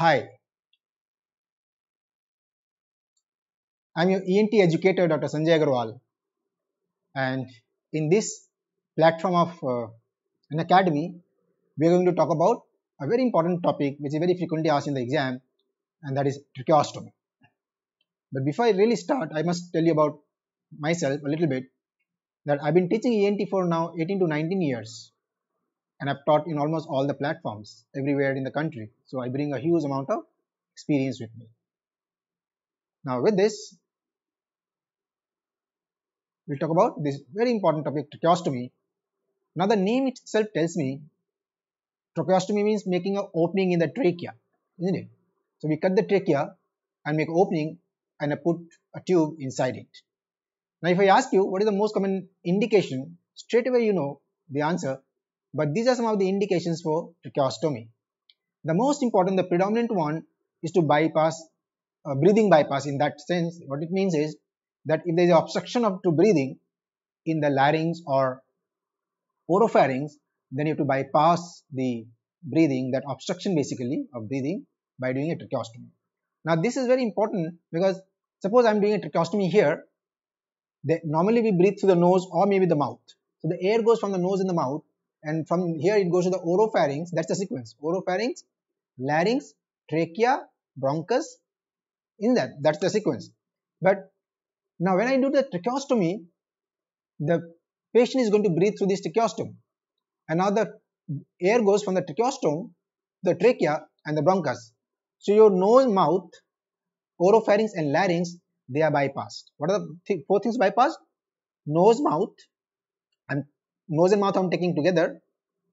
Hi, I'm your ENT educator, Dr. Sanjay Agarwal, and in this platform of uh, an academy, we are going to talk about a very important topic which is very frequently asked in the exam, and that is tracheostomy. But before I really start, I must tell you about myself a little bit that I've been teaching ENT for now 18 to 19 years and I've taught in almost all the platforms everywhere in the country. So I bring a huge amount of experience with me. Now with this, we'll talk about this very important topic, tracheostomy. Now the name itself tells me tracheostomy means making an opening in the trachea, isn't it? So we cut the trachea and make an opening and I put a tube inside it. Now if I ask you what is the most common indication, straight away you know the answer but these are some of the indications for tracheostomy. The most important, the predominant one is to bypass, uh, breathing bypass in that sense. What it means is that if there is obstruction of to breathing in the larynx or oropharynx, then you have to bypass the breathing, that obstruction basically of breathing by doing a tracheostomy. Now this is very important because suppose I'm doing a tracheostomy here, they, normally we breathe through the nose or maybe the mouth. So the air goes from the nose and the mouth and from here it goes to the oropharynx that's the sequence oropharynx larynx trachea bronchus in that that's the sequence but now when i do the tracheostomy the patient is going to breathe through this tracheostomy and now the air goes from the tracheostomy the trachea and the bronchus so your nose mouth oropharynx and larynx they are bypassed what are the th four things bypassed nose mouth nose and mouth I'm taking together,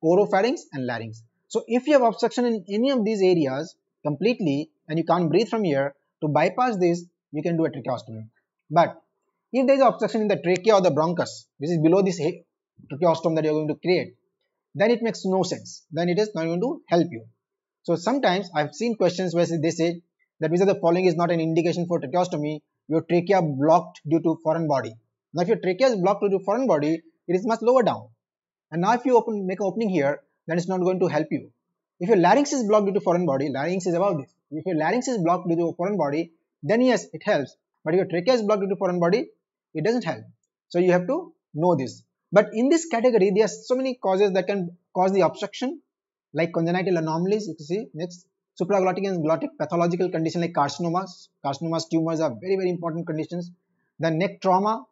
oropharynx and larynx. So if you have obstruction in any of these areas completely and you can't breathe from here, to bypass this, you can do a tracheostomy. But if there is obstruction in the trachea or the bronchus, which is below this tracheostomy that you are going to create, then it makes no sense. Then it is not going to help you. So sometimes I've seen questions where they say that which of the following is not an indication for tracheostomy, your trachea blocked due to foreign body. Now if your trachea is blocked due to foreign body, it is much lower down. And now if you open, make an opening here, then it's not going to help you. If your larynx is blocked due to foreign body, larynx is about this. If your larynx is blocked due to foreign body, then yes, it helps. But if your trachea is blocked due to foreign body, it doesn't help. So you have to know this. But in this category, there are so many causes that can cause the obstruction, like congenital anomalies, you see next. Supraglottic and glottic pathological condition like carcinomas. Carcinomas tumors are very, very important conditions. Then neck trauma,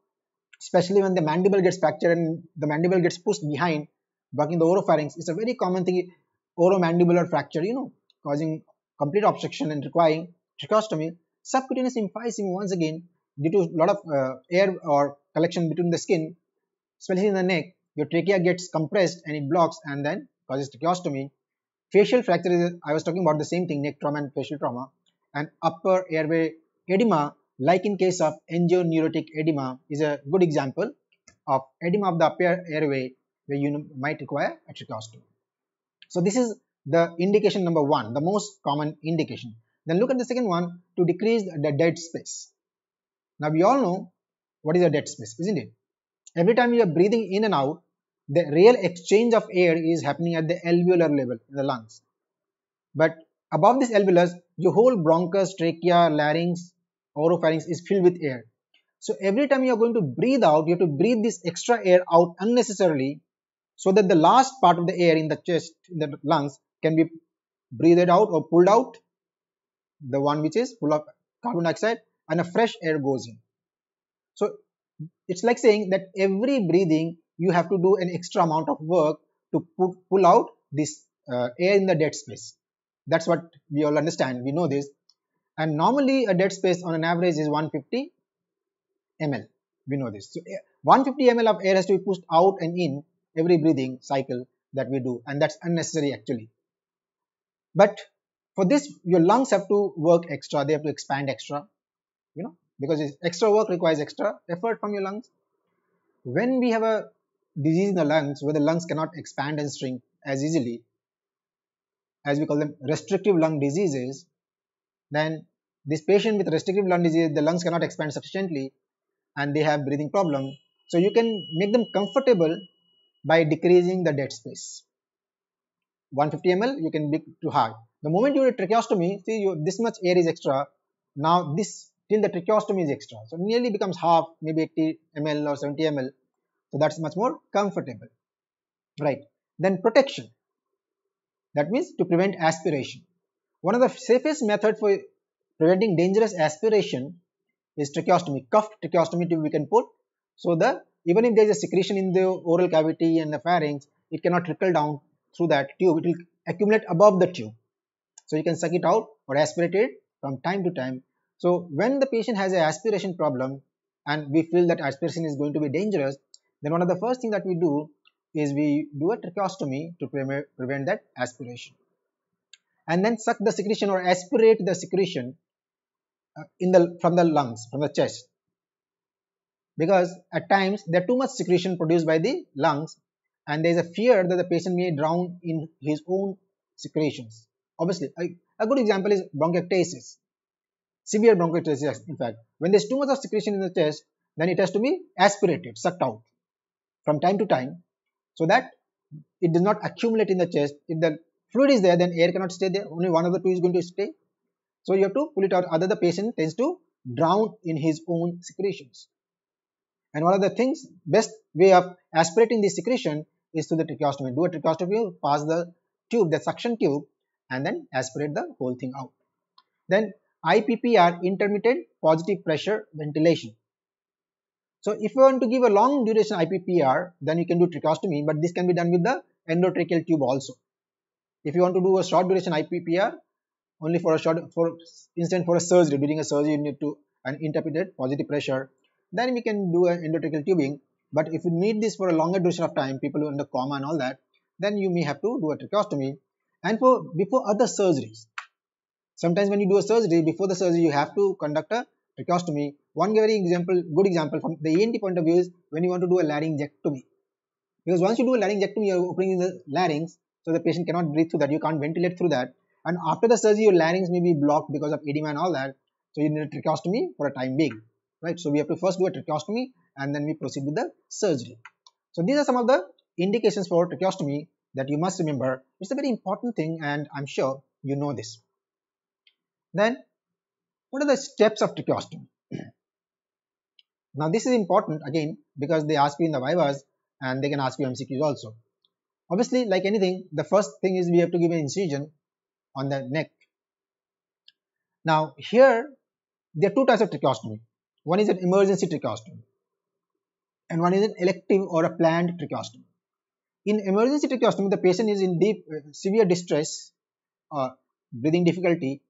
especially when the mandible gets fractured and the mandible gets pushed behind, blocking the oropharynx. It's a very common thing, oromandibular fracture, you know, causing complete obstruction and requiring tracheostomy. Subcutaneous emphysema once again, due to a lot of uh, air or collection between the skin, especially in the neck, your trachea gets compressed and it blocks and then causes tracheostomy. Facial fracture is, I was talking about the same thing, neck trauma and facial trauma. And upper airway edema like in case of angioneurotic edema is a good example of edema of the upper airway where you might require tracheostomy. So this is the indication number one, the most common indication. Then look at the second one to decrease the dead space. Now we all know what is a dead space, isn't it? Every time you are breathing in and out, the real exchange of air is happening at the alveolar level in the lungs. But above this alveolus, your whole bronchus, trachea, larynx, oropharynx is filled with air. So every time you're going to breathe out, you have to breathe this extra air out unnecessarily so that the last part of the air in the chest, in the lungs can be breathed out or pulled out, the one which is full of carbon dioxide and a fresh air goes in. So it's like saying that every breathing you have to do an extra amount of work to pull out this uh, air in the dead space. That's what we all understand. We know this and normally a dead space on an average is 150 ml we know this so eh, 150 ml of air has to be pushed out and in every breathing cycle that we do and that's unnecessary actually but for this your lungs have to work extra they have to expand extra you know because extra work requires extra effort from your lungs when we have a disease in the lungs where the lungs cannot expand and shrink as easily as we call them restrictive lung diseases then this patient with restrictive lung disease, the lungs cannot expand sufficiently and they have breathing problem. So you can make them comfortable by decreasing the dead space. 150 ml, you can be too high. The moment you do tracheostomy, see you, this much air is extra. Now this till the tracheostomy is extra. So nearly becomes half, maybe 80 ml or 70 ml. So that's much more comfortable. Right. Then protection. That means to prevent aspiration. One of the safest methods for preventing dangerous aspiration is tracheostomy, cuffed tracheostomy tube we can put. So the even if there is a secretion in the oral cavity and the pharynx, it cannot trickle down through that tube. It will accumulate above the tube. So you can suck it out or aspirate it from time to time. So when the patient has an aspiration problem and we feel that aspiration is going to be dangerous, then one of the first things that we do is we do a tracheostomy to pre prevent that aspiration and then suck the secretion or aspirate the secretion uh, in the from the lungs from the chest because at times there are too much secretion produced by the lungs and there is a fear that the patient may drown in his own secretions obviously a, a good example is bronchiectasis severe bronchiectasis in fact when there's too much of secretion in the chest then it has to be aspirated sucked out from time to time so that it does not accumulate in the chest if the fluid is there then air cannot stay there only one of the two is going to stay so you have to pull it out other the patient tends to drown in his own secretions and one of the things best way of aspirating the secretion is through the tracheostomy do a tracheostomy pass the tube the suction tube and then aspirate the whole thing out then IPPR intermittent positive pressure ventilation so if you want to give a long duration IPPR then you can do tracheostomy but this can be done with the endotracheal tube also if you want to do a short duration IPPR, only for a short, for instance, for a surgery, during a surgery you need to an interpreted positive pressure, then we can do an endotracheal tubing. But if you need this for a longer duration of time, people who are under coma and all that, then you may have to do a tracheostomy. And for before other surgeries, sometimes when you do a surgery, before the surgery you have to conduct a tracheostomy. One very example, good example from the ENT point of view is when you want to do a laryngectomy. Because once you do a laryngectomy, you are opening the larynx so the patient cannot breathe through that. You can't ventilate through that. And after the surgery, your larynx may be blocked because of edema and all that. So you need a tracheostomy for a time being, right? So we have to first do a tracheostomy and then we proceed with the surgery. So these are some of the indications for tracheostomy that you must remember. It's a very important thing and I'm sure you know this. Then, what are the steps of tracheostomy? now this is important again because they ask you in the vivas and they can ask you MCQs also. Obviously, like anything, the first thing is we have to give an incision on the neck. Now here, there are two types of tracheostomy. One is an emergency tracheostomy and one is an elective or a planned tracheostomy. In emergency tracheostomy, the patient is in deep, uh, severe distress or uh, breathing difficulty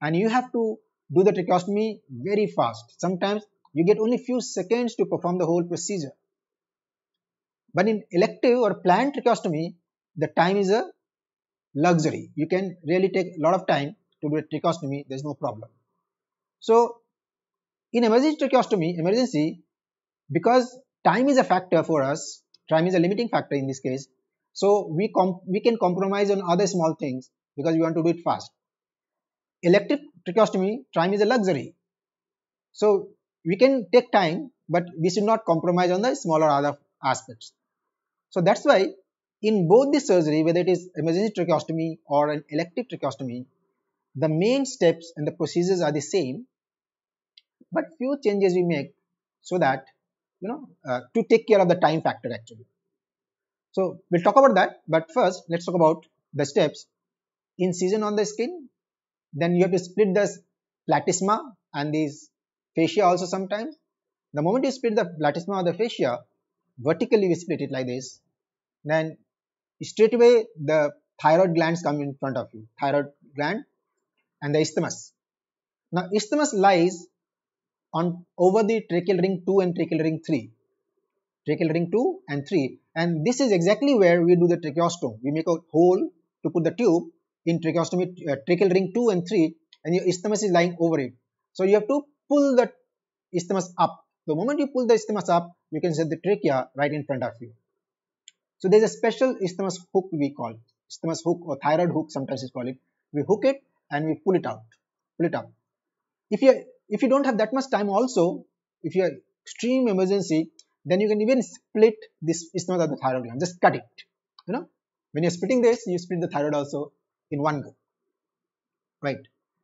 and you have to do the tracheostomy very fast. Sometimes you get only few seconds to perform the whole procedure. But in elective or planned tracheostomy, the time is a luxury. You can really take a lot of time to do a tracheostomy, there is no problem. So, in emergency tracheostomy, emergency, because time is a factor for us, time is a limiting factor in this case, so we, we can compromise on other small things because we want to do it fast. Elective tracheostomy, time is a luxury. So, we can take time, but we should not compromise on the smaller other aspects. So that's why in both the surgery, whether it is emergency tracheostomy or an elective tracheostomy, the main steps and the procedures are the same, but few changes we make so that you know uh, to take care of the time factor actually. So we'll talk about that, but first let's talk about the steps. Incision on the skin, then you have to split the platysma and these fascia also sometimes. The moment you split the platysma or the fascia, vertically we split it like this then straight away the thyroid glands come in front of you, thyroid gland and the isthmus. Now isthmus lies on over the tracheal ring 2 and tracheal ring 3, tracheal ring 2 and 3 and this is exactly where we do the tracheostomy. We make a hole to put the tube in tracheostomy, uh, tracheal ring 2 and 3 and your isthmus is lying over it. So you have to pull the isthmus up. The moment you pull the isthmus up, you can set the trachea right in front of you. So there's a special isthmus hook we call it. isthmus hook or thyroid hook sometimes we called it. We hook it and we pull it out, pull it up. If you if you don't have that much time also, if you are extreme emergency, then you can even split this isthmus of the thyroid gland. Just cut it. You know, when you're splitting this, you split the thyroid also in one go. Right.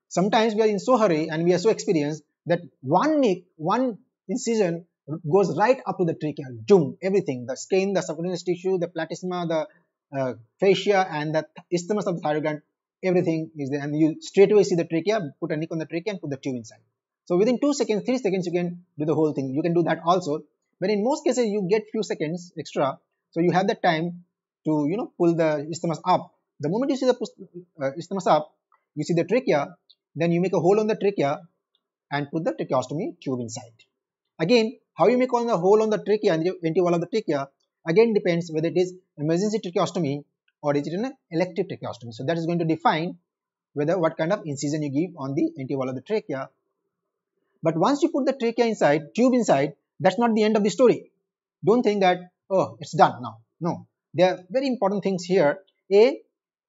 Sometimes we are in so hurry and we are so experienced that one nick, one incision goes right up to the trachea, doom, everything, the skin, the subcutaneous tissue, the platysma, the uh, fascia, and the isthmus of the thyroid gland, everything is there. And you straight away see the trachea, put a nick on the trachea and put the tube inside. So within 2 seconds, 3 seconds, you can do the whole thing. You can do that also. But in most cases, you get few seconds extra. So you have the time to, you know, pull the isthmus up. The moment you see the uh, isthmus up, you see the trachea, then you make a hole on the trachea and put the tracheostomy tube inside. Again, how you make on the hole on the trachea and the venti wall of the trachea again depends whether it is emergency tracheostomy or is it an elective tracheostomy. So that is going to define whether what kind of incision you give on the anti wall of the trachea. But once you put the trachea inside, tube inside, that's not the end of the story. Don't think that, oh, it's done now. No, there are very important things here. A,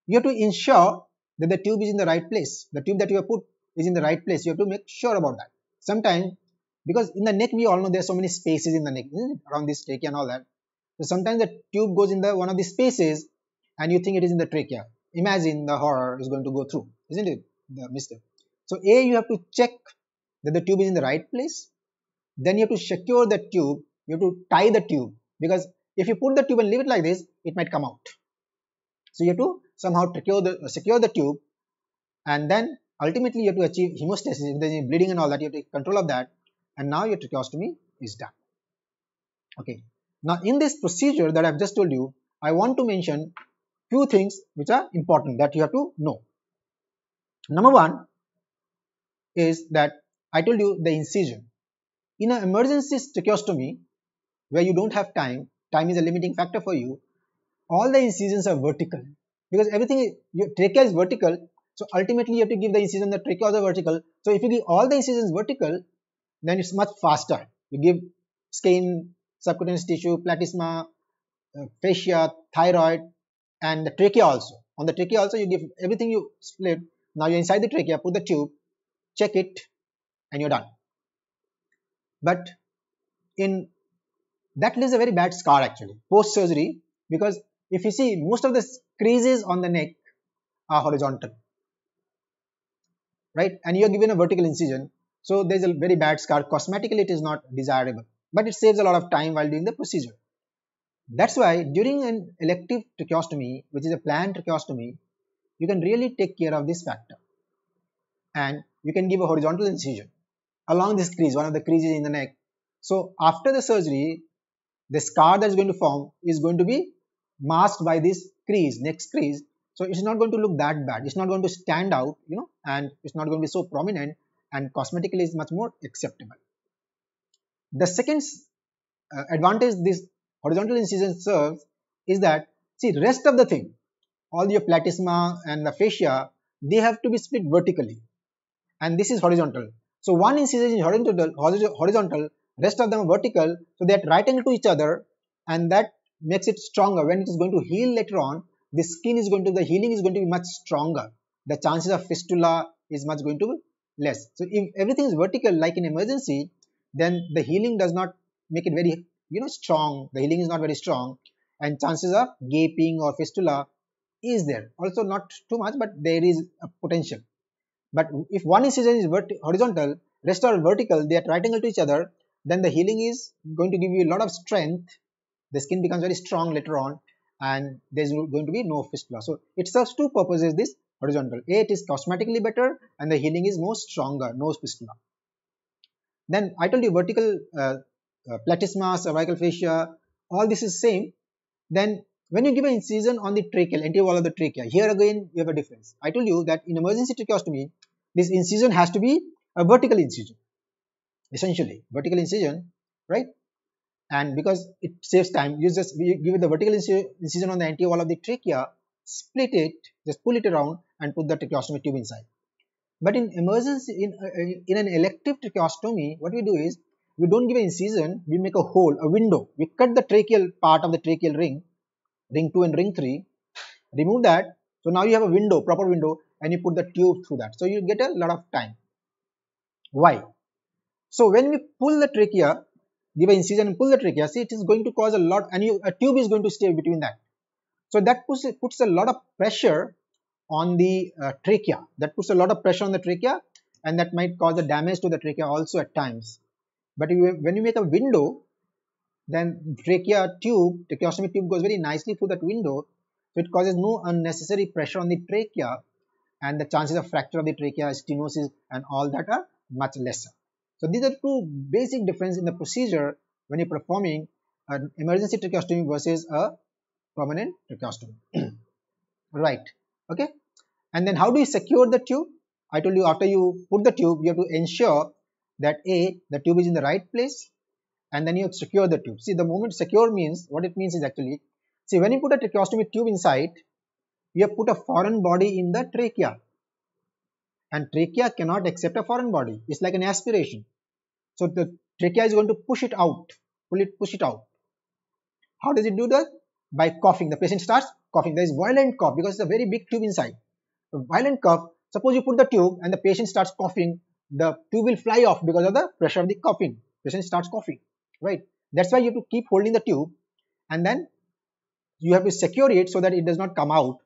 you have to ensure that the tube is in the right place. The tube that you have put is in the right place. You have to make sure about that. Sometimes because in the neck we all know there are so many spaces in the neck hmm, around this trachea and all that so sometimes the tube goes in the one of the spaces and you think it is in the trachea imagine the horror is going to go through isn't it the Mister? so a you have to check that the tube is in the right place then you have to secure the tube you have to tie the tube because if you put the tube and leave it like this it might come out so you have to somehow secure the, secure the tube and then ultimately you have to achieve hemostasis if there is bleeding and all that you have to take control of that and now your tracheostomy is done. Okay. Now in this procedure that I've just told you, I want to mention few things which are important that you have to know. Number one is that I told you the incision. In an emergency tracheostomy where you don't have time, time is a limiting factor for you, all the incisions are vertical because everything, your trachea is vertical so ultimately you have to give the incision the trachea is vertical. So if you give all the incisions vertical, then it's much faster. You give skin, subcutaneous tissue, platysma, uh, fascia, thyroid, and the trachea also. On the trachea also, you give everything you split. Now you're inside the trachea, put the tube, check it, and you're done. But in that leaves a very bad scar actually post surgery because if you see most of the creases on the neck are horizontal, right? And you are given a vertical incision so there's a very bad scar. Cosmetically, it is not desirable, but it saves a lot of time while doing the procedure. That's why during an elective tracheostomy, which is a planned tracheostomy, you can really take care of this factor. And you can give a horizontal incision along this crease, one of the creases in the neck. So after the surgery, the scar that's going to form is going to be masked by this crease, next crease. So it's not going to look that bad. It's not going to stand out, you know, and it's not going to be so prominent and cosmetically is much more acceptable. The second uh, advantage this horizontal incision serves is that see rest of the thing all your platysma and the fascia they have to be split vertically and this is horizontal so one incision is horizontal horizontal rest of them are vertical so they are right angle to each other and that makes it stronger when it is going to heal later on the skin is going to the healing is going to be much stronger the chances of fistula is much going to less. So if everything is vertical like in emergency, then the healing does not make it very you know strong. The healing is not very strong and chances of gaping or fistula is there. Also not too much but there is a potential. But if one incision is horizontal, rest are vertical, they are triangle to each other, then the healing is going to give you a lot of strength. The skin becomes very strong later on and there's going to be no fistula. So it serves two purposes, this horizontal. A, it is cosmetically better and the healing is more stronger, no fistula. Then I told you vertical uh, uh, platysma, cervical fascia, all this is same. Then when you give an incision on the tracheal, anterior wall of the trachea, here again you have a difference. I told you that in emergency tracheostomy, this incision has to be a vertical incision, essentially vertical incision, right? And because it saves time, you just give it the vertical incision on the anterior wall of the trachea, split it, just pull it around, and put the tracheostomy tube inside. But in emergency, in, uh, in an elective tracheostomy, what we do is we don't give an incision, we make a hole, a window. We cut the tracheal part of the tracheal ring, ring 2 and ring 3, remove that. So now you have a window, proper window, and you put the tube through that. So you get a lot of time. Why? So when we pull the trachea, give an incision and pull the trachea, see it is going to cause a lot, and you, a tube is going to stay between that. So that puts, puts a lot of pressure on the uh, trachea. That puts a lot of pressure on the trachea and that might cause a damage to the trachea also at times. But you, when you make a window, then trachea tube, tracheostomy tube goes very nicely through that window. So it causes no unnecessary pressure on the trachea and the chances of fracture of the trachea, stenosis and all that are much lesser. So these are two basic differences in the procedure when you're performing an emergency tracheostomy versus a permanent tracheostomy. right. Okay. And then how do you secure the tube? I told you after you put the tube, you have to ensure that A, the tube is in the right place and then you secure the tube. See the moment secure means, what it means is actually, see when you put a tracheostomy tube inside, you have put a foreign body in the trachea and trachea cannot accept a foreign body. It's like an aspiration. So the trachea is going to push it out, pull it, push it out. How does it do that? By coughing. The patient starts coughing. There is violent cough because it's a very big tube inside violent cough, suppose you put the tube and the patient starts coughing, the tube will fly off because of the pressure of the coughing. Patient starts coughing, right? That's why you have to keep holding the tube and then you have to secure it so that it does not come out.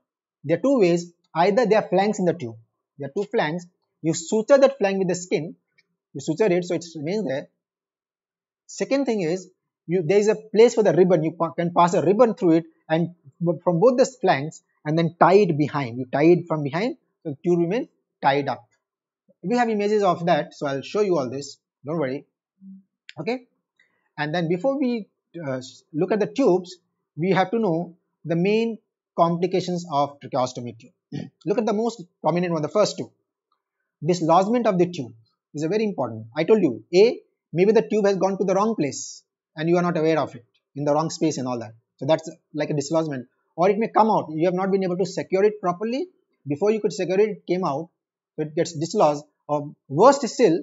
There are two ways. Either there are flanks in the tube. There are two flanks. You suture that flank with the skin. You suture it so it remains there. Second thing is you, there is a place for the ribbon. You can pass a ribbon through it and from both the flanks and then tie it behind you tie it from behind so the tube remains tied up we have images of that so i'll show you all this don't worry okay and then before we uh, look at the tubes we have to know the main complications of tracheostomy tube look at the most prominent one the first two dislodgement of the tube is a very important i told you a maybe the tube has gone to the wrong place and you are not aware of it in the wrong space and all that so that's like a dislodgement or it may come out you have not been able to secure it properly before you could secure it it came out it gets dislodged or worst still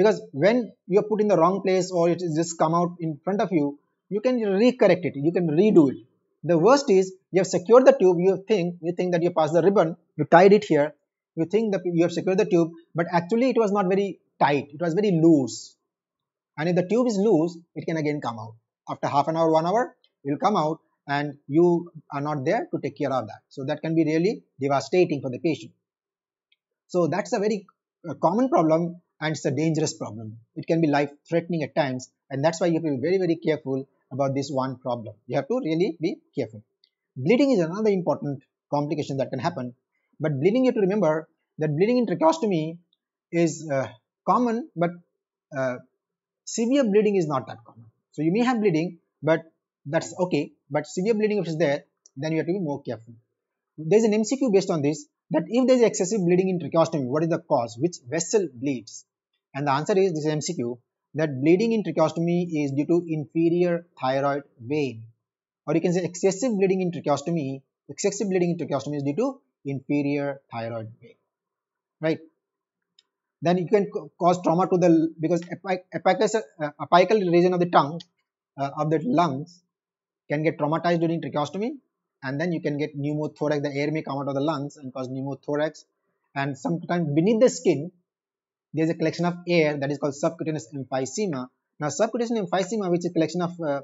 because when you are put in the wrong place or it just come out in front of you you can recorrect it you can redo it the worst is you have secured the tube you think you think that you passed the ribbon you tied it here you think that you have secured the tube but actually it was not very tight it was very loose and if the tube is loose it can again come out after half an hour one hour it will come out and you are not there to take care of that. So that can be really devastating for the patient. So that's a very uh, common problem and it's a dangerous problem. It can be life threatening at times and that's why you have to be very very careful about this one problem. You have to really be careful. Bleeding is another important complication that can happen but bleeding you have to remember that bleeding in tracheostomy is uh, common but uh, severe bleeding is not that common. So you may have bleeding but that's okay but severe bleeding if it's there then you have to be more careful there's an mcq based on this that if there's excessive bleeding in tracheostomy what is the cause which vessel bleeds and the answer is this is mcq that bleeding in tracheostomy is due to inferior thyroid vein or you can say excessive bleeding in tracheostomy excessive bleeding in tracheostomy is due to inferior thyroid vein right then it can cause trauma to the because apical, uh, apical region of the tongue uh, of the lungs can get traumatized during tracheostomy and then you can get pneumothorax the air may come out of the lungs and cause pneumothorax and sometimes beneath the skin there's a collection of air that is called subcutaneous emphysema now subcutaneous emphysema which is collection of uh,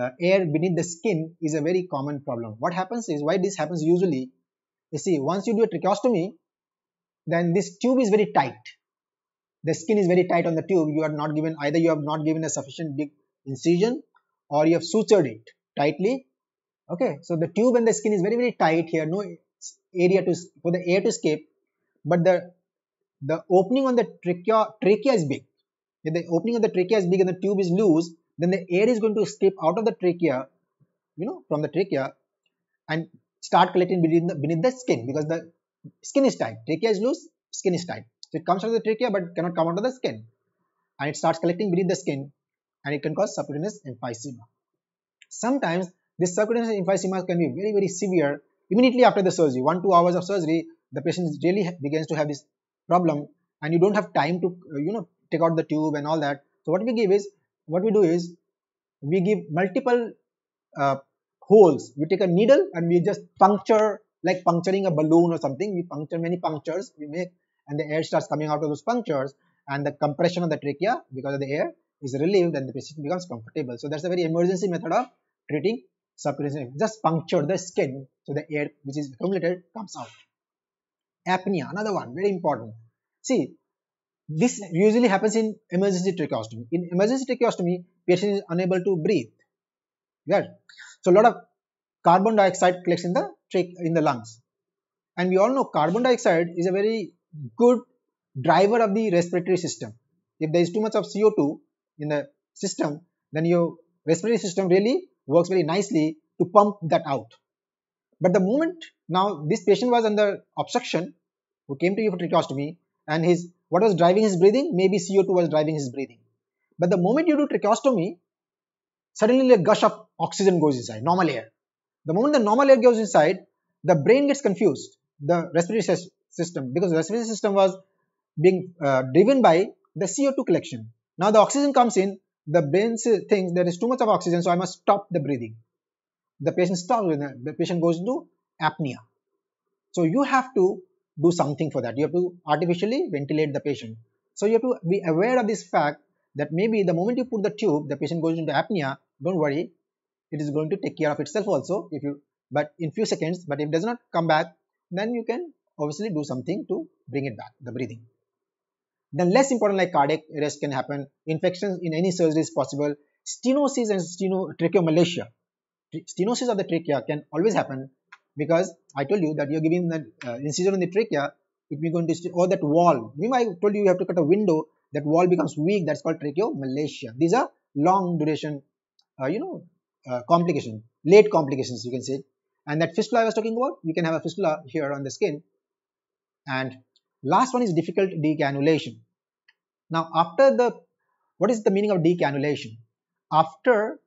uh, air beneath the skin is a very common problem what happens is why this happens usually you see once you do a tracheostomy then this tube is very tight the skin is very tight on the tube you are not given either you have not given a sufficient big incision or you have sutured it tightly okay so the tube and the skin is very very tight here no area to for the air to escape but the the opening on the trachea trachea is big if the opening of the trachea is big and the tube is loose then the air is going to escape out of the trachea you know from the trachea and start collecting beneath the, beneath the skin because the skin is tight trachea is loose skin is tight so it comes out of the trachea but cannot come out of the skin and it starts collecting beneath the skin and it can cause subcutaneous emphysema Sometimes this subcutaneous emphysema can be very, very severe immediately after the surgery. One, two hours of surgery, the patient really begins to have this problem and you don't have time to, uh, you know, take out the tube and all that. So what we give is, what we do is, we give multiple uh, holes. We take a needle and we just puncture, like puncturing a balloon or something. We puncture many punctures we make and the air starts coming out of those punctures and the compression of the trachea because of the air is relieved and the patient becomes comfortable. So that's a very emergency method of treating subcutaneous. Just puncture the skin so the air which is accumulated comes out. Apnea, another one, very important. See, this usually happens in emergency tracheostomy. In emergency tracheostomy, patient is unable to breathe. Yeah. So a lot of carbon dioxide collects in the trachea in the lungs. And we all know carbon dioxide is a very good driver of the respiratory system. If there is too much of CO2, in a system, then your respiratory system really works very nicely to pump that out. But the moment now this patient was under obstruction, who came to you for tracheostomy, and his what was driving his breathing? Maybe CO2 was driving his breathing. But the moment you do tracheostomy, suddenly a gush of oxygen goes inside, normal air. The moment the normal air goes inside, the brain gets confused, the respiratory system, because the respiratory system was being uh, driven by the CO2 collection. Now the oxygen comes in, the brain thinks there is too much of oxygen, so I must stop the breathing. The patient stops the patient goes into apnea. So you have to do something for that. You have to artificially ventilate the patient. So you have to be aware of this fact that maybe the moment you put the tube, the patient goes into apnea. Don't worry, it is going to take care of itself also. If you but in few seconds, but if it does not come back, then you can obviously do something to bring it back the breathing. Then less important like cardiac arrest can happen, infections in any surgery is possible, stenosis and steno tracheomalacia. Stenosis of the trachea can always happen because I told you that you're giving an uh, incision in the trachea, it may going to, or that wall. Remember I told you you have to cut a window, that wall becomes weak, that's called tracheomalacia. These are long duration, uh, you know, uh, complication, late complications you can say. And that fistula I was talking about, you can have a fistula here on the skin and Last one is difficult decannulation. Now after the, what is the meaning of decannulation? After,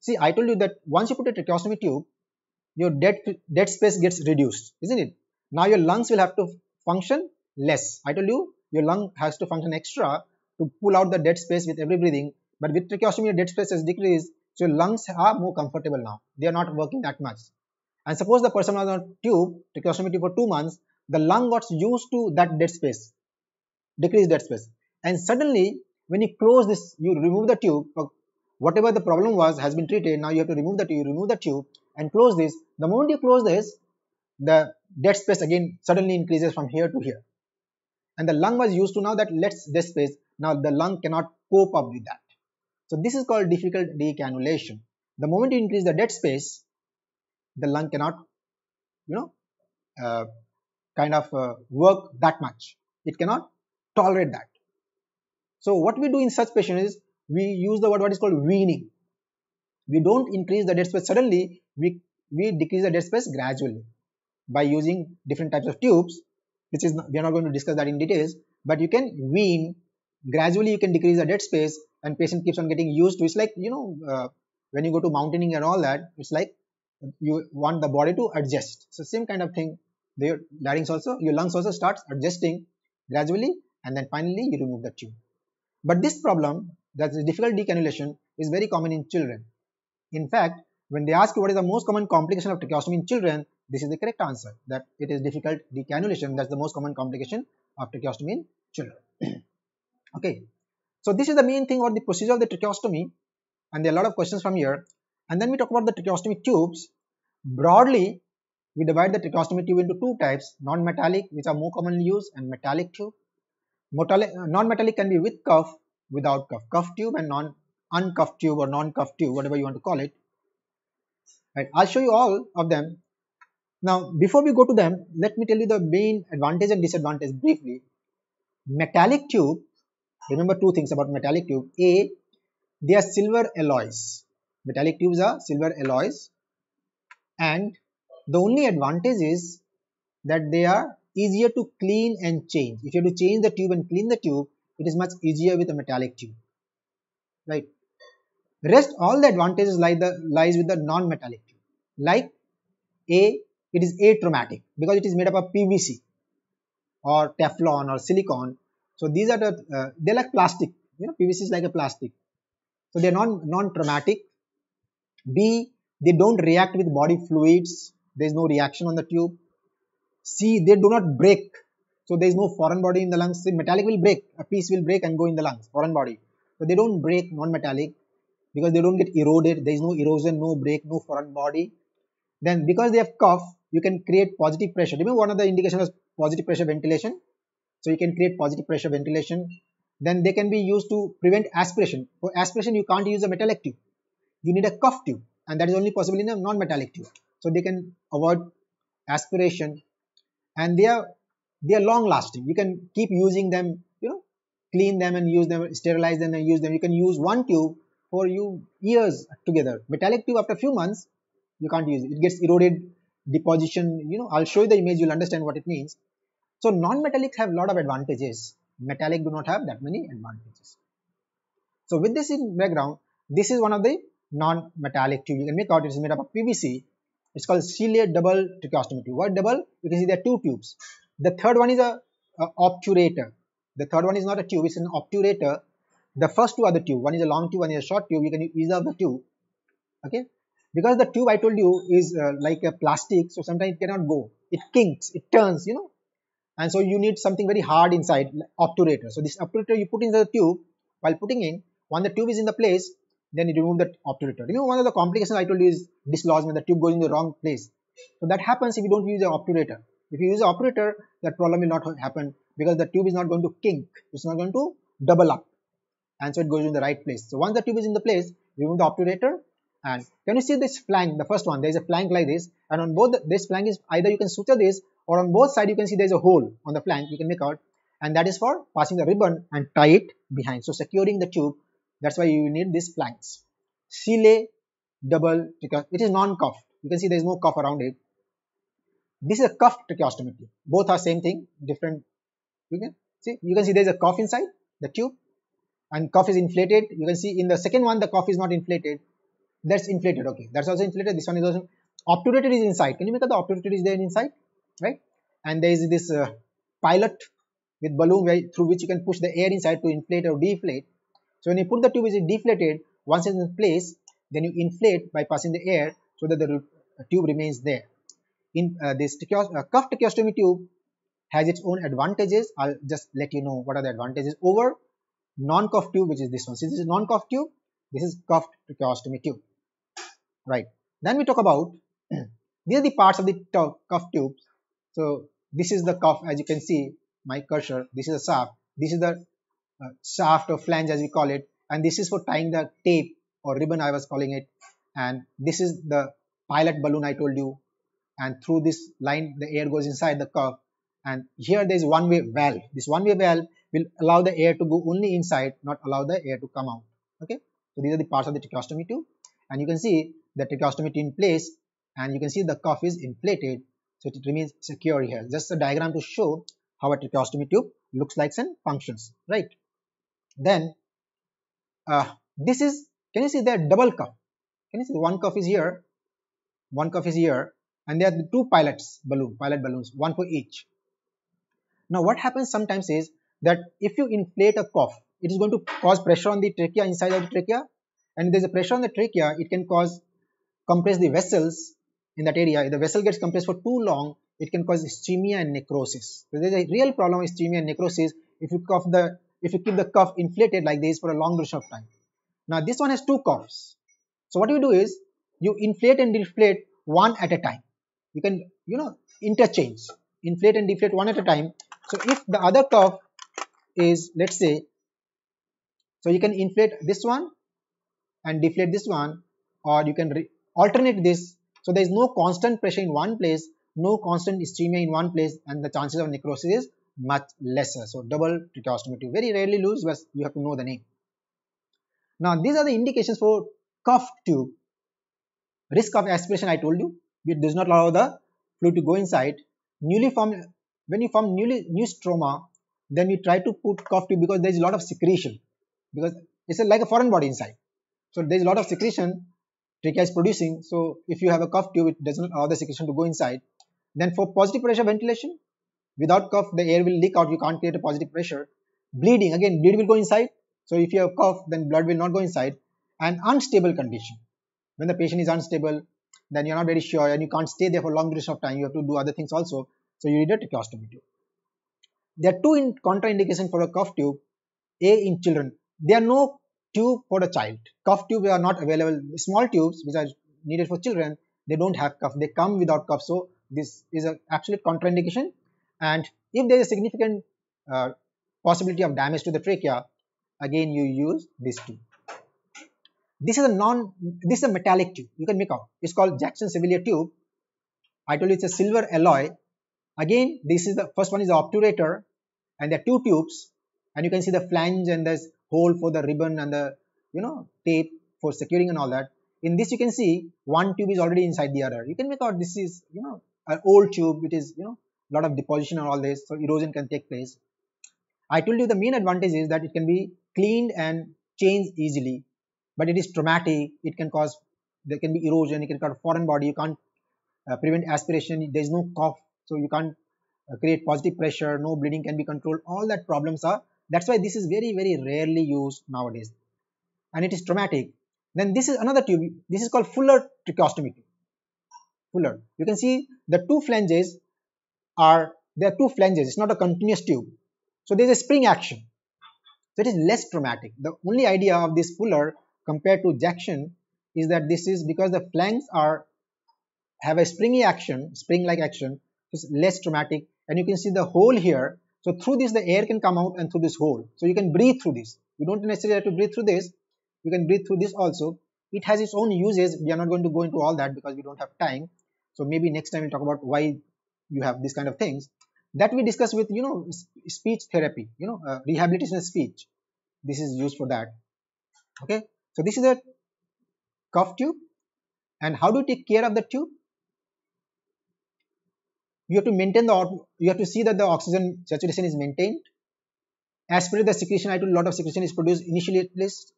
see I told you that once you put a tracheostomy tube, your dead, dead space gets reduced, isn't it? Now your lungs will have to function less. I told you, your lung has to function extra to pull out the dead space with every breathing. But with tracheostomy, your dead space has decreased, so your lungs are more comfortable now. They are not working that much. And suppose the person was on tube, tracheostomy tube for two months, the lung got used to that dead space, decreased dead space. And suddenly, when you close this, you remove the tube, uh, whatever the problem was has been treated, now you have to remove the tube, remove the tube and close this. The moment you close this, the dead space again suddenly increases from here to here. And the lung was used to now that less dead space, now the lung cannot cope up with that. So this is called difficult decannulation. The moment you increase the dead space, the lung cannot, you know, uh, kind of uh, work that much. It cannot tolerate that. So what we do in such patients is we use the word what is called weaning. We don't increase the dead space suddenly, we, we decrease the dead space gradually by using different types of tubes, which is we are not going to discuss that in details, but you can wean gradually you can decrease the dead space and patient keeps on getting used to it's like you know uh, when you go to mountaineering and all that it's like you want the body to adjust so same kind of thing the larynx also, your lungs also starts adjusting gradually and then finally you remove the tube. But this problem, that is difficult decannulation, is very common in children. In fact, when they ask you what is the most common complication of tracheostomy in children, this is the correct answer that it is difficult decannulation. That's the most common complication of tracheostomy in children. okay, so this is the main thing or the procedure of the tracheostomy, and there are a lot of questions from here. And then we talk about the tracheostomy tubes. Broadly, we divide the tricostomy tube into two types, non-metallic which are more commonly used and metallic tube. Uh, non-metallic can be with cuff, without cuff, cuff tube and non uncuff tube or non-cuff tube, whatever you want to call it. Right, I'll show you all of them. Now, before we go to them, let me tell you the main advantage and disadvantage briefly. Metallic tube, remember two things about metallic tube. A, they are silver alloys. Metallic tubes are silver alloys and the only advantage is that they are easier to clean and change. If you have to change the tube and clean the tube, it is much easier with a metallic tube, right? Rest all the advantages lie the, lies with the non-metallic tube. Like A, it is atraumatic because it is made up of PVC or Teflon or silicon. So these are the, uh, they're like plastic, you know, PVC is like a plastic. So they're non, non-traumatic. B, they don't react with body fluids there is no reaction on the tube. C, they do not break. So there is no foreign body in the lungs. See, metallic will break, a piece will break and go in the lungs, foreign body. But they don't break non-metallic because they don't get eroded. There is no erosion, no break, no foreign body. Then because they have cough, you can create positive pressure. Remember one of the indications was positive pressure ventilation. So you can create positive pressure ventilation. Then they can be used to prevent aspiration. For aspiration, you can't use a metallic tube. You need a cough tube and that is only possible in a non-metallic tube so they can avoid aspiration and they are they are long lasting you can keep using them you know clean them and use them sterilize them and use them you can use one tube for you years together metallic tube after a few months you can't use it it gets eroded deposition you know i'll show you the image you'll understand what it means so non-metallics have a lot of advantages metallic do not have that many advantages so with this in background this is one of the non-metallic tube you can make out it's made up of pvc it's called ciliate double tracheostomy tube. double? You can see there are two tubes. The third one is a, a obturator. The third one is not a tube, it's an obturator. The first two are the tube. One is a long tube, one is a short tube. You can use the tube. Okay. Because the tube I told you is uh, like a plastic, so sometimes it cannot go. It kinks, it turns, you know. And so you need something very hard inside, obturator. So this obturator you put inside the tube. While putting in, When the tube is in the place, then you remove that obturator. You know, one of the complications I told you is dislodgement, the tube goes in the wrong place. So that happens if you don't use an obturator. If you use an obturator, that problem will not happen because the tube is not going to kink, it's not going to double up. And so it goes in the right place. So once the tube is in the place, remove the obturator and can you see this flank, the first one, there is a flank like this and on both, the, this flank is either you can suture this or on both side you can see there is a hole on the flank you can make out and that is for passing the ribbon and tie it behind. So securing the tube that's why you need these planks. Sile double tracheostomy. It is non-cuffed. You can see there is no cuff around it. This is a cuffed tracheostomy. Both are same thing, different. You can see. You can see there is a cuff inside the tube, and cuff is inflated. You can see in the second one the cuff is not inflated. That's inflated. Okay, that's also inflated. This one is also obturator is inside. Can you make out the obturator is there inside, right? And there is this uh, pilot with balloon where, through which you can push the air inside to inflate or deflate so when you put the tube is deflated, once it's in place, then you inflate by passing the air so that the tube remains there. In uh, this uh, cuffed tracheostomy tube has its own advantages. I'll just let you know what are the advantages over non-cuff tube, which is this one. So this is non-cuff tube. This is cuffed tracheostomy tube. Right. Then we talk about these are the parts of the cuff tubes. So this is the cuff, as you can see, my cursor. This is the shaft. This is the uh, shaft or flange as we call it and this is for tying the tape or ribbon I was calling it and this is the pilot balloon I told you and through this line the air goes inside the curve and here there is one way valve this one way valve will allow the air to go only inside not allow the air to come out okay so these are the parts of the tracheostomy tube and you can see the tracheostomy in place and you can see the cuff is inflated so it remains secure here just a diagram to show how a tracheostomy tube looks like and functions right then uh, this is can you see there? double cuff can you see one cuff is here one cuff is here and there are the two pilots balloon pilot balloons one for each now what happens sometimes is that if you inflate a cuff it is going to cause pressure on the trachea inside of the trachea and there is a pressure on the trachea it can cause compress the vessels in that area if the vessel gets compressed for too long it can cause ischemia and necrosis so there is a real problem of ischemia and necrosis if you cuff the if you keep the cuff inflated like this for a long duration of time. Now this one has two cuffs. So what you do is you inflate and deflate one at a time. You can you know interchange inflate and deflate one at a time. So if the other cuff is let's say so you can inflate this one and deflate this one or you can alternate this. So there is no constant pressure in one place, no constant ischemia in one place and the chances of necrosis is much lesser. So double tracheostomy very rarely lose but you have to know the name. Now these are the indications for cuff tube. Risk of aspiration I told you, it does not allow the fluid to go inside. Newly formed, when you form newly new stroma, then you try to put cuff tube because there is a lot of secretion because it's like a foreign body inside. So there is a lot of secretion trachea is producing. So if you have a cuff tube, it does not allow the secretion to go inside. Then for positive pressure ventilation, Without cough, the air will leak out. You can't create a positive pressure. Bleeding, again, bleed will go inside. So if you have cough, then blood will not go inside. An unstable condition. When the patient is unstable, then you're not very sure and you can't stay there for long duration of time. You have to do other things also. So you need a tracheostomy tube. There are two in contraindications for a cough tube. A in children. There are no tube for a child. Cough tubes are not available. Small tubes which are needed for children, they don't have cough. They come without cough. So this is an absolute contraindication and if there is a significant uh, possibility of damage to the trachea again you use this tube this is a non this is a metallic tube you can make out it's called jackson sevilla tube i told you it's a silver alloy again this is the first one is the obturator and there are two tubes and you can see the flange and there's hole for the ribbon and the you know tape for securing and all that in this you can see one tube is already inside the other you can make out this is you know an old tube it is you know lot of deposition and all this, so erosion can take place. I told you the main advantage is that it can be cleaned and changed easily, but it is traumatic. It can cause there can be erosion. It can cause foreign body. You can't uh, prevent aspiration. There is no cough, so you can't uh, create positive pressure. No bleeding can be controlled. All that problems are. That's why this is very very rarely used nowadays, and it is traumatic. Then this is another tube. This is called Fuller tracheostomy. Fuller. You can see the two flanges are there are two flanges. It's not a continuous tube. So there's a spring action. So it is less dramatic. The only idea of this puller compared to Jackson is that this is because the flanks are have a springy action, spring-like action, is less dramatic. And you can see the hole here. So through this, the air can come out and through this hole. So you can breathe through this. You don't necessarily have to breathe through this. You can breathe through this also. It has its own uses. We are not going to go into all that because we don't have time. So maybe next time we'll talk about why you have these kind of things that we discuss with you know speech therapy you know uh, rehabilitation speech this is used for that okay so this is a cough tube and how do you take care of the tube you have to maintain the you have to see that the oxygen saturation is maintained aspirate the secretion I told a lot of secretion is produced initially at least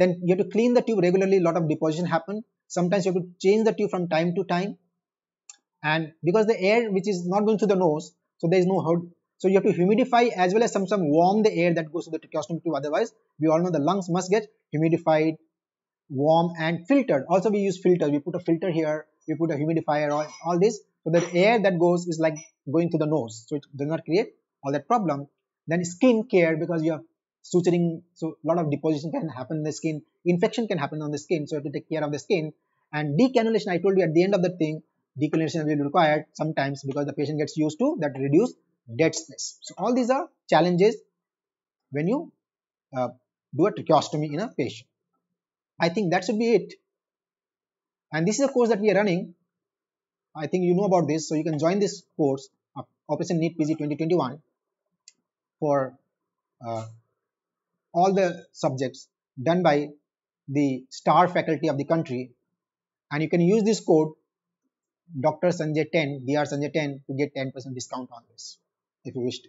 then you have to clean the tube regularly A lot of deposition happen sometimes you have to change the tube from time to time and because the air which is not going through the nose so there is no hurt so you have to humidify as well as some some warm the air that goes to the tracheostomy tube otherwise we all know the lungs must get humidified warm and filtered also we use filter we put a filter here we put a humidifier All all this so that air that goes is like going to the nose so it does not create all that problem then skin care because you are suturing so a lot of deposition can happen in the skin infection can happen on the skin so you have to take care of the skin and decannulation. i told you at the end of the thing declination will be required sometimes because the patient gets used to that reduced dead space. So all these are challenges when you uh, do a tracheostomy in a patient. I think that should be it. And this is a course that we are running. I think you know about this, so you can join this course, uh, Operation Need PG 2021, for uh, all the subjects done by the star faculty of the country. And you can use this code Dr. Sanjay 10, Dr. Sanjay 10 to get 10% discount on this if you wish to.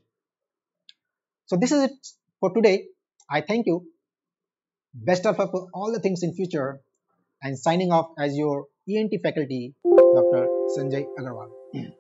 So this is it for today. I thank you. Best of luck for all the things in future and signing off as your ENT faculty, Dr. Sanjay Agarwal.